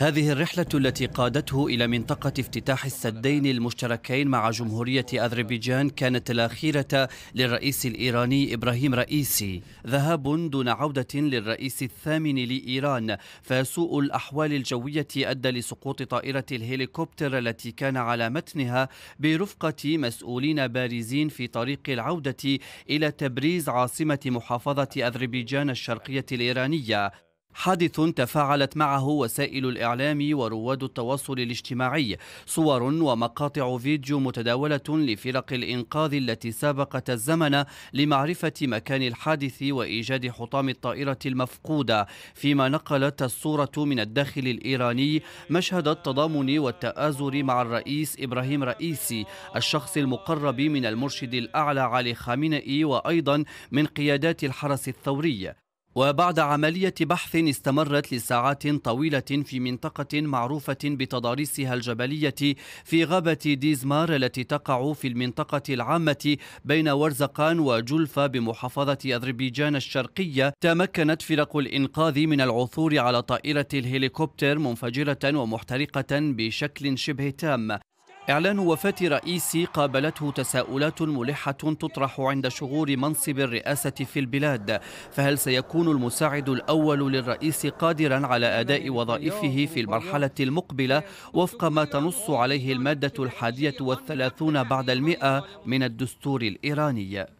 هذه الرحلة التي قادته إلى منطقة افتتاح السدين المشتركين مع جمهورية أذربيجان كانت الأخيرة للرئيس الإيراني إبراهيم رئيسي ذهاب دون عودة للرئيس الثامن لإيران فسوء الأحوال الجوية أدى لسقوط طائرة الهليكوبتر التي كان على متنها برفقة مسؤولين بارزين في طريق العودة إلى تبريز عاصمة محافظة أذربيجان الشرقية الإيرانية حادث تفاعلت معه وسائل الإعلام ورواد التواصل الاجتماعي صور ومقاطع فيديو متداولة لفرق الإنقاذ التي سابقت الزمن لمعرفة مكان الحادث وإيجاد حطام الطائرة المفقودة فيما نقلت الصورة من الداخل الإيراني مشهد التضامن والتآزر مع الرئيس إبراهيم رئيسي الشخص المقرب من المرشد الأعلى علي خامنئي وأيضا من قيادات الحرس الثوري وبعد عملية بحث استمرت لساعات طويلة في منطقة معروفة بتضاريسها الجبلية في غابة ديزمار التي تقع في المنطقة العامة بين ورزقان وجلفة بمحافظة أذربيجان الشرقية تمكنت فرق الإنقاذ من العثور على طائرة الهليكوبتر منفجرة ومحترقة بشكل شبه تام إعلان وفاة رئيسي قابلته تساؤلات ملحة تطرح عند شغور منصب الرئاسة في البلاد فهل سيكون المساعد الأول للرئيس قادرا على أداء وظائفه في المرحلة المقبلة وفق ما تنص عليه المادة الحادية والثلاثون بعد المئة من الدستور الإيراني